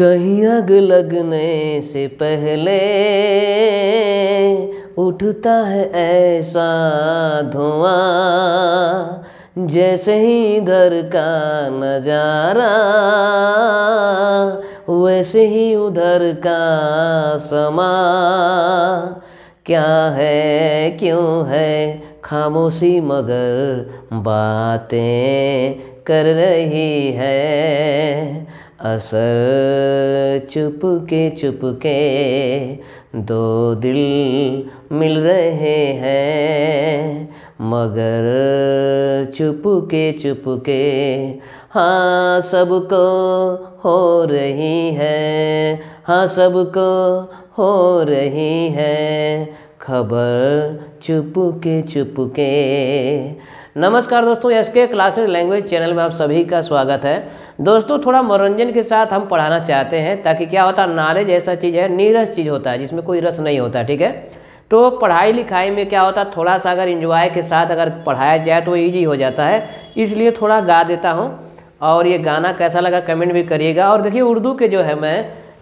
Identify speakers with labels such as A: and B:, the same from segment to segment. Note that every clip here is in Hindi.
A: कहीं आग लगने से पहले उठता है ऐसा धुआं जैसे ही इधर का नज़ारा वैसे ही उधर का समा क्या है क्यों है खामोशी मगर बातें कर रही है असर चुपके चुपके दो दिल मिल रहे हैं मगर चुपके चुपके हाँ सबको हो रही है हाँ सबको हो रही है खबर चुपके चुपके नमस्कार दोस्तों एस के क्लासेस लैंग्वेज चैनल में आप सभी का स्वागत है दोस्तों थोड़ा मनोरंजन के साथ हम पढ़ाना चाहते हैं ताकि क्या होता है नॉलेज ऐसा चीज़ है नीरस चीज़ होता है जिसमें कोई रस नहीं होता ठीक है तो पढ़ाई लिखाई में क्या होता है थोड़ा सा अगर इंजॉय के साथ अगर पढ़ाया जाए तो ईजी हो जाता है इसलिए थोड़ा गा देता हूँ और ये गाना कैसा लगा कमेंट भी करिएगा और देखिए उर्दू के जो है मैं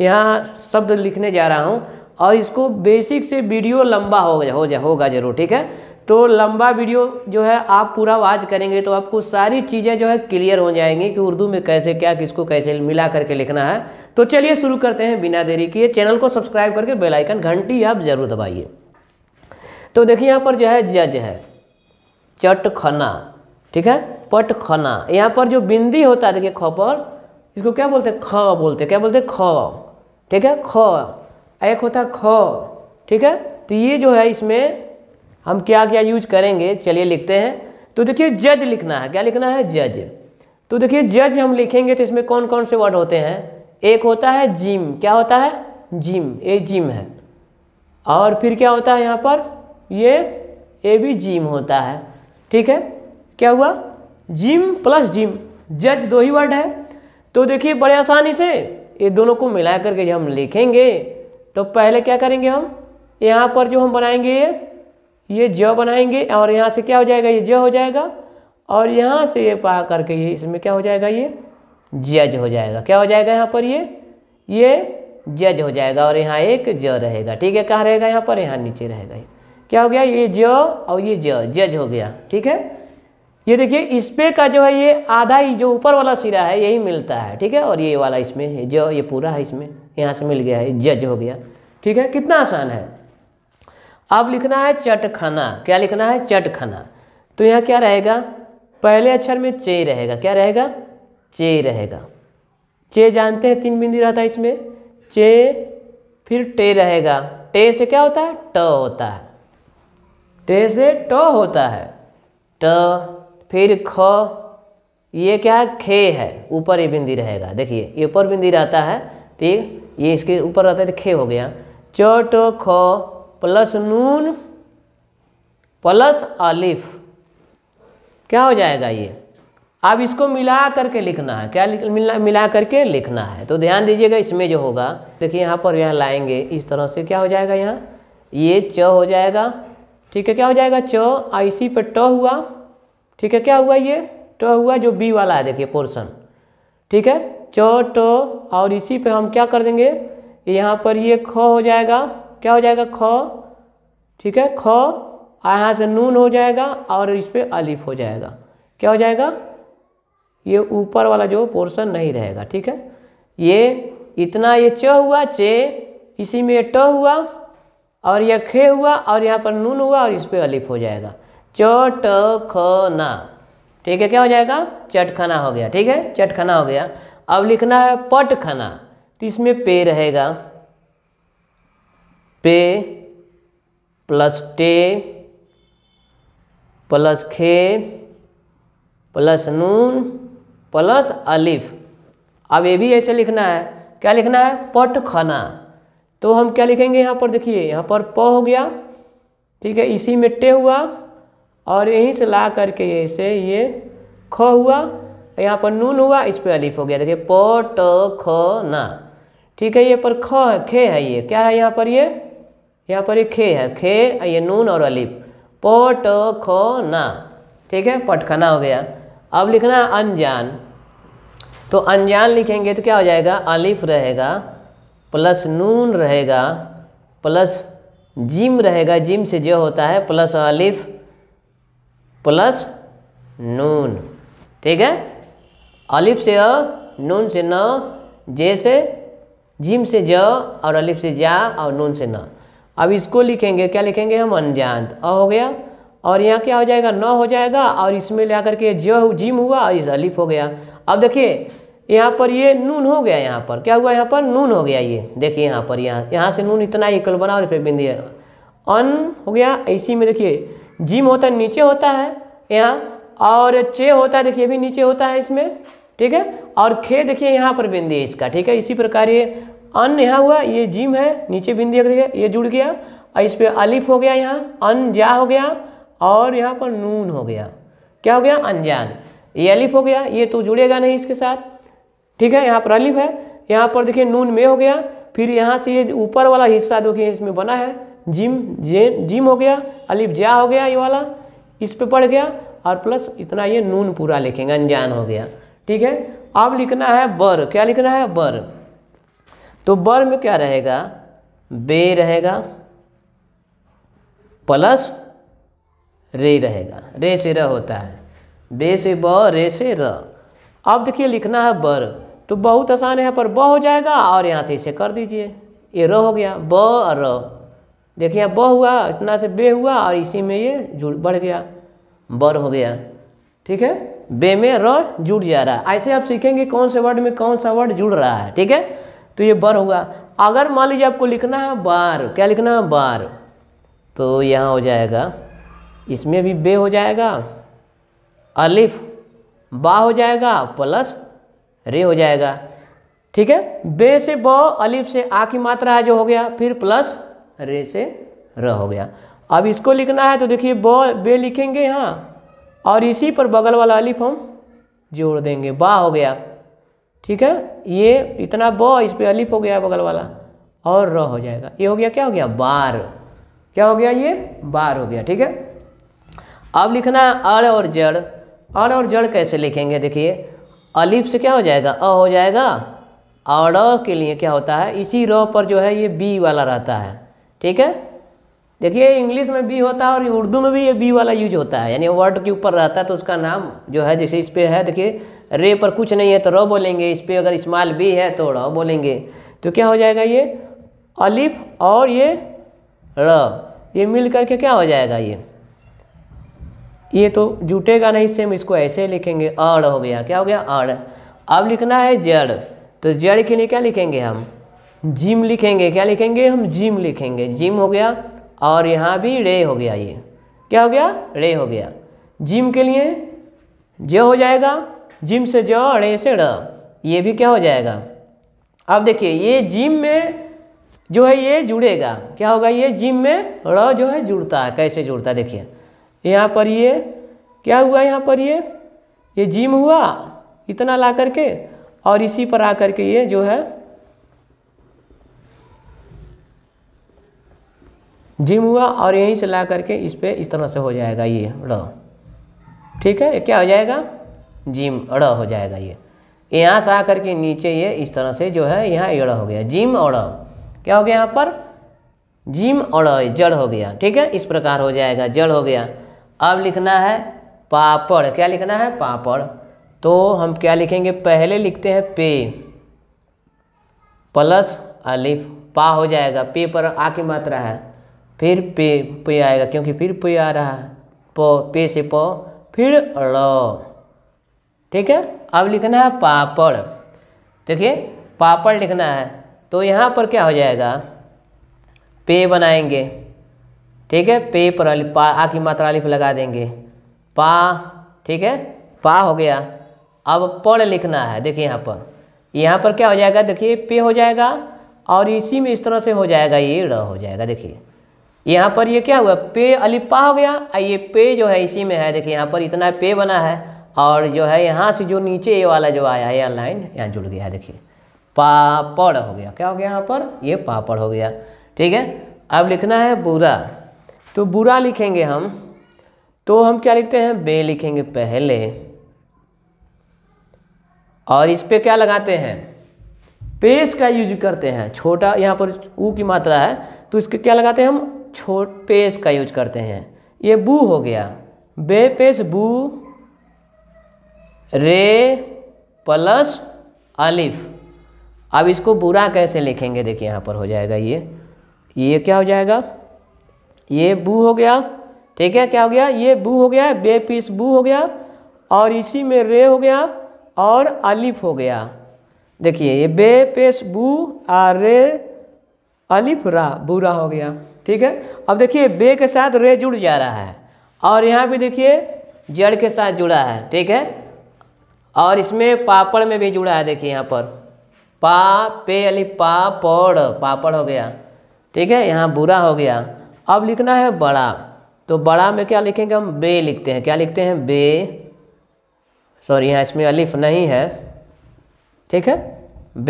A: यहाँ शब्द लिखने जा रहा हूँ और इसको बेसिक से वीडियो लंबा हो जा हो जा होगा जरूर ठीक है तो लंबा वीडियो जो है आप पूरा वाच करेंगे तो आपको सारी चीज़ें जो है क्लियर हो जाएंगी कि उर्दू में कैसे क्या किसको कैसे मिला करके लिखना है तो चलिए शुरू करते हैं बिना देरी किए चैनल को सब्सक्राइब करके बेलाइकन घंटी आप ज़रूर दबाइए तो देखिए यहाँ पर जो है जज है चटखना ठीक है पटखना यहाँ पर जो बिंदी होता है देखिए ख पर इसको क्या बोलते हैं ख बोलते क्या बोलते ख ठीक है ख एक होता है ख ठीक है तो ये जो है इसमें हम क्या क्या यूज करेंगे चलिए लिखते हैं तो देखिए जज लिखना है क्या लिखना है जज तो देखिए जज हम लिखेंगे तो इसमें कौन कौन से वर्ड होते हैं एक होता है जिम क्या होता है जिम ये जिम है और फिर क्या होता है यहाँ पर ये ए भी जिम होता है ठीक है क्या हुआ जिम प्लस जिम जज दो ही वर्ड है तो देखिए बड़े आसानी से ये दोनों को मिला करके जब हम लिखेंगे तो पहले क्या करेंगे हम यहाँ पर जो हम बनाएंगे ये ये ज बनाएंगे और यहाँ से क्या हो जाएगा ये ज हो जाएगा और यहाँ से ये पा करके ये इसमें क्या हो जाएगा ये जज हो जाएगा क्या हो जाएगा यहाँ पर ये ये जज हो जाएगा और यहाँ एक ज रहेगा ठीक है कहाँ रहेगा यहाँ पर यहाँ नीचे रहेगा क्या हो गया ये ज और ये ज जज हो गया ठीक है ये देखिए इस पे का जो है ये आधा ही जो ऊपर वाला सिरा है यही मिलता है ठीक है और ये वाला इसमें जो ये पूरा है इसमें यहाँ से मिल गया है जज हो गया ठीक है कितना आसान है अब लिखना है चटखना क्या लिखना है चटखना तो यहाँ क्या रहेगा पहले अक्षर में चे रहेगा क्या रहेगा चे रहेगा चे जानते हैं तीन बिंदी रहता है इसमें चे फिर टे रहेगा टे से क्या होता है ट होता है टे से ट होता है ट फिर ख ये क्या है खे है ऊपर ये बिंदी रहेगा देखिए ये ऊपर बिंदी रहता है ठीक ये इसके ऊपर रहता है तो खे हो गया च ट ख प्लस नून प्लस अलिफ क्या हो जाएगा ये अब इसको मिला करके लिखना है क्या मिला मिला करके लिखना है तो ध्यान दीजिएगा इसमें जो होगा देखिए यहाँ पर यहाँ लाएंगे इस तरह से क्या हो जाएगा यहाँ ये च हो जाएगा ठीक है क्या हो जाएगा च और इसी पर ट हुआ ठीक है क्या हुआ ये ट हुआ जो बी वाला है देखिए पोर्शन ठीक है च ट और इसी पर हम क्या कर देंगे यहाँ पर ये ख हो जाएगा क्या हो जाएगा ख ठीक है ख यहाँ से नून हो जाएगा और इस पर अलिफ हो जाएगा क्या हो जाएगा ये ऊपर वाला जो पोर्शन नहीं रहेगा ठीक है ये इतना ये च हुआ चे इसी में ट हुआ और यह खे हुआ और यहाँ पर नून हुआ और इस पर अलिफ हो जाएगा च ट ख ना ठीक है क्या हो जाएगा चटखना हो गया ठीक है चटखना हो गया अब लिखना है पटखाना तो इसमें पे रहेगा पे प्लस टे प्लस खे प्लस नून प्लस अलिफ अब ये भी ऐसे लिखना है क्या लिखना है पट खाना तो हम क्या लिखेंगे यहाँ पर देखिए यहाँ पर प हो गया ठीक है इसी में टे हुआ और यहीं से ला करके ऐसे ये ख हुआ यहाँ पर नून हुआ इस पर अलिफ हो गया देखिए प ट ख ना ठीक है ये पर ख खे है ये क्या है यहाँ पर ये यहाँ पर ये खे है खे ये नून और अलिफ पट ना ठीक है पटखना हो गया अब लिखना है अनजान तो अनजान लिखेंगे तो क्या हो जाएगा अलिफ रहेगा प्लस नून रहेगा प्लस जिम रहेगा जिम से जो होता है प्लस अलिफ प्लस नून ठीक है अलिफ से अ नून से न जे से जिम से ज और अलिफ से जा और नून से न अब इसको लिखेंगे क्या लिखेंगे हम अनजान अ हो गया और यहाँ क्या हो जाएगा न हो जाएगा और इसमें ले करके ज जिम हुआ और इस अलिफ हो गया अब देखिए यहाँ पर ये नून हो गया यहाँ पर क्या हुआ यहाँ पर नून हो गया ये देखिए यहाँ पर यहाँ यहाँ से नून इतना ही कल बना और फिर बिंदी अन हो गया इसी में देखिए जिम होता है नीचे होता है यहाँ और चे होता है देखिए भी नीचे होता है इसमें ठीक है और खे देखिए यहाँ पर बिंदी है इसका ठीक है इसी प्रकार ये अन यहाँ हुआ ये जिम है नीचे बिंदी देखिए ये जुड़ गया और इस पर अलिफ हो गया यहाँ अन जा हो गया और यहाँ पर नून हो गया क्या हो गया अनजान ये अलिफ हो गया ये तो जुड़ेगा नहीं इसके साथ ठीक है यहाँ पर अलिफ है यहाँ पर देखिए नून में हो गया फिर यहाँ से ये ऊपर वाला हिस्सा देखिए इसमें बना है जिम जे जिम हो गया अलिफ जा हो गया ये वाला इस पे पड़ गया और प्लस इतना ये नून पूरा लिखेंगे अनजान हो गया ठीक है अब लिखना है बर क्या लिखना है बर तो बर में क्या रहेगा बे रहेगा प्लस रे रहेगा रे से र होता है बे से ब रे से र अब देखिए लिखना है बर तो बहुत आसान है पर ब हो जाएगा और यहाँ से इसे कर दीजिए ये र हो गया ब और र देखिए ब हुआ इतना से बे हुआ और इसी में ये जुड़ बढ़ गया बर हो गया ठीक है बे में र जुड़ जा रहा है ऐसे आप सीखेंगे कौन से वर्ड में कौन सा वर्ड जुड़ रहा है ठीक है तो ये बर होगा अगर मान लीजिए आपको लिखना है बार क्या लिखना है बार तो यहाँ हो जाएगा इसमें भी बे हो जाएगा अलिफ बा हो जाएगा प्लस रे हो जाएगा ठीक है बे से ब अलिफ से आ की मात्रा है जो हो गया फिर प्लस रे से र हो गया अब इसको लिखना है तो देखिए ब बे लिखेंगे यहाँ और इसी पर बगल वाला अलिफ हम जोड़ देंगे बा हो गया ठीक है ये इतना ब इस पर अलिफ हो गया बगल वाला और र हो जाएगा ये हो गया क्या हो गया बार क्या हो गया ये बार हो गया ठीक है अब लिखना है अड़ और जड़ अड़ और जड़ कैसे लिखेंगे देखिए अलिफ से क्या हो जाएगा अ हो जाएगा और अ के लिए क्या होता है इसी र पर जो है ये बी वाला रहता है ठीक है देखिए इंग्लिश में बी होता है और उर्दू में भी ये बी वाला यूज होता है यानी वर्ड के ऊपर रहता है तो उसका नाम जो है जैसे इस पर है देखिए रे पर कुछ नहीं है तो रो बोलेंगे इस पर अगर इस्माल भी है तो रो बोलेंगे तो क्या हो जाएगा ये अलिफ और ये र ये मिल करके क्या हो जाएगा ये ये तो जुटेगा नहीं सेम इसको ऐसे लिखेंगे अड़ हो गया क्या हो गया अड़ अब लिखना है जड़ तो जड़ के लिए क्या लिखेंगे हम जिम लिखेंगे क्या लिखेंगे हम जिम लिखेंगे जिम हो गया और यहाँ भी रे हो गया ये क्या हो गया रे हो गया जिम के लिए जे हो जाएगा जिम से अड़े से एसिड ये भी क्या हो जाएगा अब देखिए ये जिम में जो है ये जुड़ेगा क्या होगा ये जिम में र जो है जुड़ता है कैसे जुड़ता है देखिए यहाँ पर ये क्या हुआ यहाँ पर ये ये जिम हुआ इतना ला करके और इसी पर आ करके ये जो है जिम हुआ और यहीं से ला करके इस पर इस तरह से हो जाएगा ये र ठीक है क्या हो जाएगा जिम अड़ हो जाएगा ये यहाँ से आकर के नीचे ये इस तरह से जो है यहाँ एड़ हो गया जिम अड़ क्या हो गया यहाँ पर जिम अड़ जड़ हो गया ठीक है इस प्रकार हो जाएगा जड़ हो गया अब लिखना है पापड़ क्या लिखना है पापड़ तो हम क्या लिखेंगे पहले लिखते हैं पे प्लस अलिफ पा हो जाएगा पे पर आ की मात्रा है फिर पे पे आएगा क्योंकि फिर पे आ रहा है प पे से प फिर अड़ ठीक है अब लिखना है पापड़ देखिए पापड़ लिखना है तो यहाँ पर क्या हो जाएगा पे बनाएंगे ठीक है पे पर पा आ की मात्रा लिफ लगा देंगे पा ठीक है पा हो गया अब पढ़ लिखना है देखिए यहाँ पर यहाँ पर क्या हो जाएगा देखिए पे हो जाएगा और इसी में इस तरह से हो जाएगा ये र हो जाएगा देखिए यहाँ पर ये क्या हुआ पे अलिपा हो गया और ये पे जो है इसी में है देखिए यहाँ पर इतना पे बना है और जो है यहाँ से जो नीचे ये वाला जो आया है यह लाइन यहाँ जुड़ गया है देखिए पापड़ हो गया क्या हो गया यहाँ पर ये पापड़ हो गया ठीक है अब लिखना है बुरा तो बुरा लिखेंगे हम तो हम क्या लिखते हैं बे लिखेंगे पहले और इस पर क्या लगाते हैं पेश का यूज करते हैं छोटा यहाँ पर ऊ की मात्रा है तो इसके क्या लगाते हैं हम छोट पेश का यूज करते हैं ये बू हो गया बे पेश बू रे प्लस अलिफ अब इसको बुरा कैसे लिखेंगे देखिए यहाँ पर हो जाएगा ये ये क्या हो जाएगा ये बू हो गया ठीक है क्या हो गया ये बू हो गया बे पीस बू हो गया और इसी में रे हो गया और अलिफ हो गया देखिए ये बे पेश बू आ रे अलिफ रा बुरा हो गया ठीक है अब देखिए बे के साथ रे जुड़ जा रहा है और यहाँ भी देखिए जड़ के साथ जुड़ा है ठीक है और इसमें पापड़ में भी जुड़ा है देखिए यहाँ पर पा पे यानी पापड़ पापड़ हो गया ठीक है यहाँ बुरा हो गया अब लिखना है बड़ा तो बड़ा में क्या लिखेंगे हम बे लिखते हैं क्या लिखते हैं बे सॉरी यहाँ इसमें अलिफ नहीं है ठीक है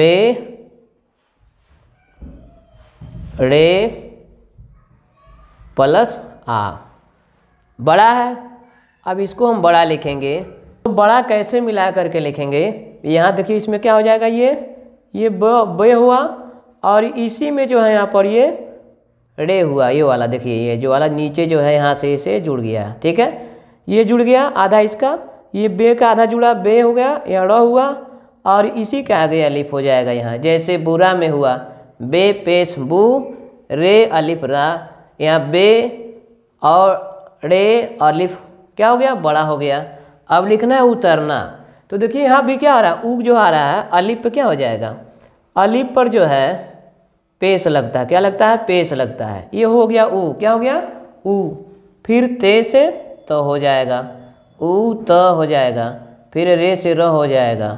A: बे रे प्लस आ बड़ा है अब इसको हम बड़ा लिखेंगे तो बड़ा कैसे मिला करके लिखेंगे यहाँ देखिए इसमें क्या हो जाएगा ये ये बे हुआ और इसी में जो है यहाँ पर ये रे हुआ ये वाला देखिए ये जो वाला नीचे जो है यहाँ से इसे जुड़ गया ठीक है ये जुड़ गया आधा इसका ये बे का आधा जुड़ा बे हो गया यहाँ र हुआ और इसी का आगे अलिफ हो जाएगा यहाँ जैसे बुरा में हुआ बे पेश बू रे अलिफ रा यहाँ बे और रे अलिफ क्या हो गया बड़ा हो गया अब लिखना है उतरना तो देखिए यहाँ भी क्या आ रहा है उग जो आ रहा है अलिप पर क्या हो जाएगा अलिप पर जो है पेश लगता है क्या लगता है पेश लगता है ये हो गया ऊ क्या हो गया ऊ फिर ते से तो हो जाएगा ऊ त हो जाएगा फिर रे से र हो जाएगा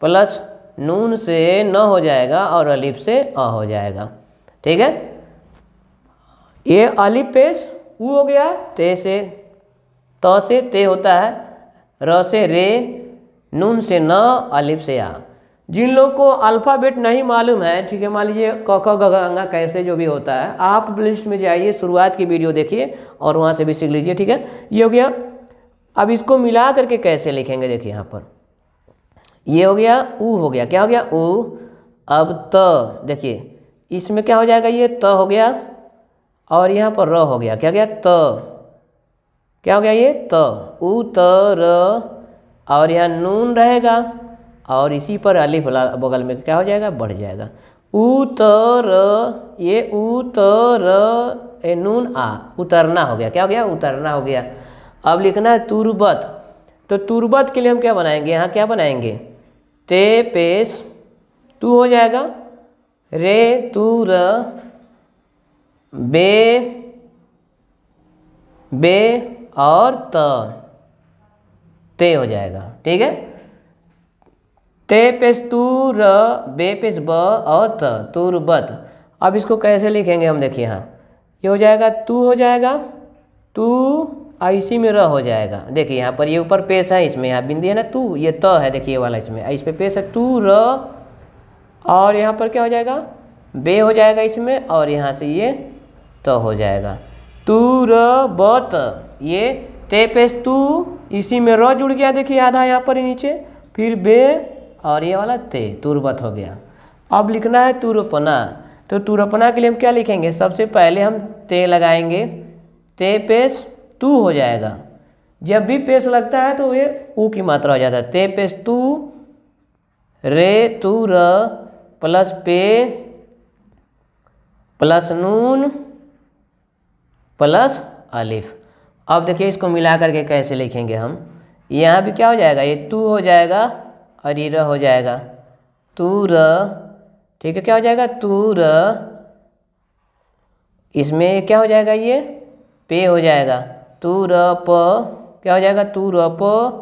A: प्लस नून से न हो जाएगा और अलिप से अ हो जाएगा ठीक है ये अलिप पेश ऊ हो गया ते से त से ते होता है र से रे नून से न अलिफ से आ जिन लोग को अल्फ़ाबेट नहीं मालूम है ठीक है मान लीजिए क ख गंगा कैसे जो भी होता है आप लिस्ट में जाइए शुरुआत की वीडियो देखिए और वहाँ से भी सीख लीजिए ठीक है ये हो गया अब इसको मिला करके कैसे लिखेंगे देखिए यहाँ पर ये हो गया उ हो गया क्या हो गया उ अब त देखिए इसमें क्या हो जाएगा ये त हो गया और यहाँ पर र हो गया क्या हो गया त क्या हो गया ये त उ त र और यहाँ नून रहेगा और इसी पर अलिफ बगल में क्या हो जाएगा बढ़ जाएगा उ त र ये उ त र ए नून आ उतरना हो गया क्या हो गया उतरना हो गया अब लिखना है तुरबत तो तुरबत के लिए हम क्या बनाएंगे यहाँ क्या बनाएंगे ते पेश तू हो जाएगा रे तू र बे बे और त ते हो जाएगा ठीक है ते पेश र बे पेश ब और त तुर बत अब इसको कैसे लिखेंगे हम देखिए यहाँ ये हो जाएगा तू हो जाएगा तू इसी में र हो जाएगा देखिए यहाँ पर ये ऊपर पेश है इसमें यहाँ बिंदी है ना तू ये त है देखिए वाला इसमें इस पर पे पेश है तू र और यहाँ पर क्या हो जाएगा बे हो जाएगा इसमें और यहाँ से ये त हो जाएगा तू र ब ये ते तू इसी में र जुड़ गया देखिए आधा यहाँ पर नीचे फिर बे और ये वाला ते तुरबत हो गया अब लिखना है तुरपना तो तुरपना के लिए हम क्या लिखेंगे सबसे पहले हम ते लगाएंगे ते पेश तू हो जाएगा जब भी पेश लगता है तो ये ऊ की मात्रा हो जाता है ते पेश तू रे तू र प्लस पे प्लस नून प्लस अलिफ अब देखिए इसको मिला करके कैसे लिखेंगे हम यहाँ भी क्या हो जाएगा ये तू हो जाएगा और ये र हो जाएगा तू र ठीक है क्या हो जाएगा तू र इसमें क्या हो जाएगा ये पे हो जाएगा तू र प क्या हो जाएगा तू र प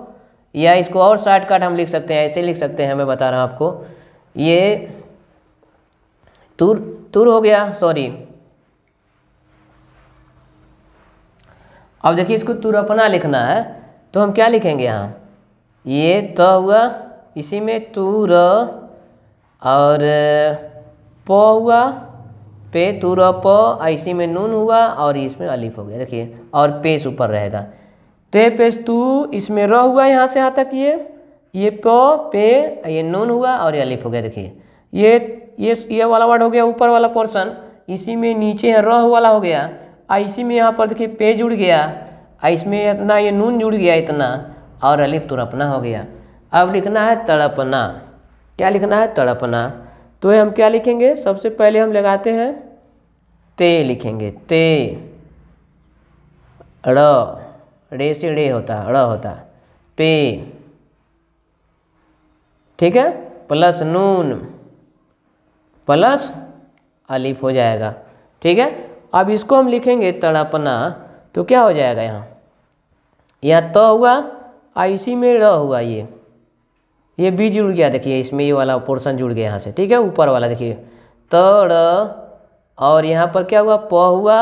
A: या इसको और शॉर्टकट हम लिख सकते हैं ऐसे लिख सकते हैं मैं बता रहा हूँ आपको ये तुर तुर हो गया सॉरी अब देखिए इसको तुरपना लिखना है तो हम क्या लिखेंगे यहाँ ये त तो हुआ इसी में तुर और प हुआ पे तुर प इसी में नून हुआ और इसमें अलिफ हो गया देखिए और पेश ऊपर रहेगा ते तो पेश तू इसमें र हुआ यहाँ से यहाँ तक ये ये प पे ये नून हुआ और ये अलिफ हो गया देखिए ये ये ये वाला वर्ड हो गया ऊपर वाला पोर्शन इसी में नीचे है र वाला हो गया इसी में यहाँ पर देखिए पे जुड़ गया इसमें इतना ये नून जुड़ गया इतना और अलिफ तुरपना हो गया अब लिखना है तड़पना क्या लिखना है तड़पना तो हम क्या लिखेंगे सबसे पहले हम लगाते हैं ते लिखेंगे ते रे से रे होता र होता पे ठीक है प्लस नून प्लस अलिफ हो जाएगा ठीक है अब इसको हम लिखेंगे तड़पना तो क्या हो जाएगा यहाँ यहाँ त तो हुआ और इसी में र हुआ ये ये बी जुड़ गया देखिए इसमें ये वाला पोर्शन जुड़ गया यहाँ से ठीक है ऊपर वाला देखिए त र और यहाँ पर क्या हुआ प हुआ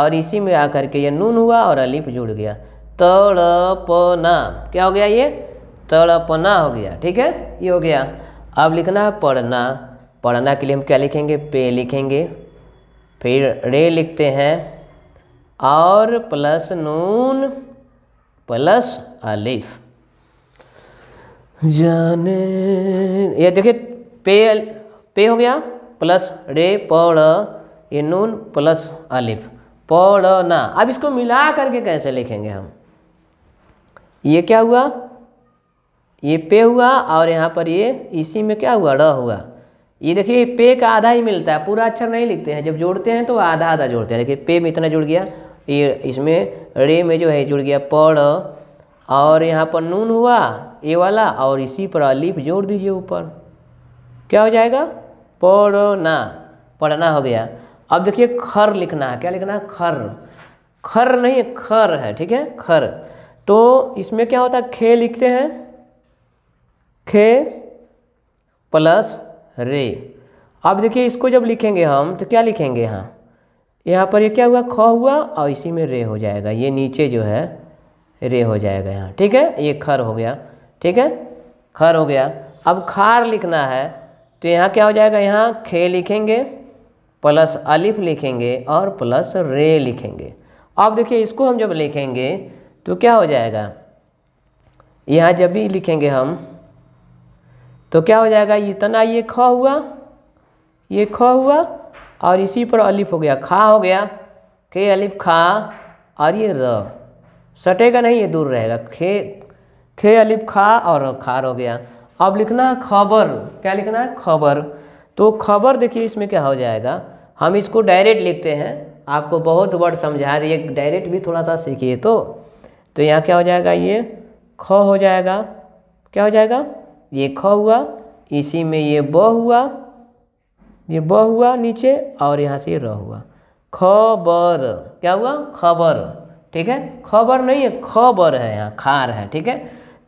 A: और इसी में आकर के ये नून हुआ और अलिफ जुड़ गया तड़पना क्या हो गया ये तड़पना हो गया ठीक है ये हो गया अब लिखना है पढ़ना पढ़ना के लिए हम क्या लिखेंगे पे लिखेंगे फिर रे लिखते हैं और प्लस नून प्लस अलिफ जाने ये देखिए पे पे हो गया प्लस रे पौड़ ये नून प्लस अलिफ ना अब इसको मिला करके कैसे लिखेंगे हम ये क्या हुआ ये पे हुआ और यहाँ पर ये इसी में क्या हुआ ड हुआ ये देखिए पे का आधा ही मिलता है पूरा अक्षर नहीं लिखते हैं जब जोड़ते हैं तो आधा आधा जोड़ते हैं देखिए पे में इतना जुड़ गया ये इसमें रे में जो है जुड़ गया पढ़ और यहाँ पर नून हुआ ये वाला और इसी पर अलिफ जोड़ दीजिए ऊपर क्या हो जाएगा पढ़ना पढ़ना हो गया अब देखिए खर लिखना है क्या लिखना है खर खर नहीं खर है ठीक है खर तो इसमें क्या होता है खे लिखते हैं खे प्लस रे अब देखिए इसको जब लिखेंगे हम तो क्या लिखेंगे यहाँ यहाँ पर ये क्या हुआ ख हुआ और इसी में रे हो जाएगा ये नीचे जो है रे हो जाएगा यहाँ ठीक है ये खर हो गया ठीक है खर हो गया अब खार लिखना है तो यहाँ क्या हो जाएगा यहाँ खे लिखेंगे प्लस अलिफ लिखेंगे और प्लस रे लिखेंगे अब देखिए इसको हम जब लिखेंगे तो क्या हो जाएगा यहाँ जब भी लिखेंगे हम तो क्या हो जाएगा इतना ये ख हुआ ये ख हुआ और इसी पर अलिफ हो गया खा हो गया के अलिफ खा और ये र सटेगा नहीं ये दूर रहेगा खे खे अलिफ खा और खार हो गया अब लिखना है खबर क्या लिखना है खबर तो खबर देखिए इसमें क्या हो जाएगा हम इसको डायरेक्ट लिखते हैं आपको बहुत वर्ड समझा दिए डायरेक्ट भी थोड़ा सा सीखिए तो तो यहाँ क्या हो जाएगा ये ख हो जाएगा क्या हो जाएगा ये ख हुआ इसी में ये ब हुआ ये ब हुआ नीचे और यहाँ से र हुआ खबर क्या हुआ खबर ठीक है खबर नहीं है खबर है यहाँ खार है ठीक है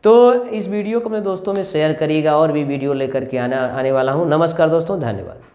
A: तो इस वीडियो को अपने दोस्तों में शेयर करिएगा और भी वीडियो लेकर के आना आने वाला हूँ नमस्कार दोस्तों धन्यवाद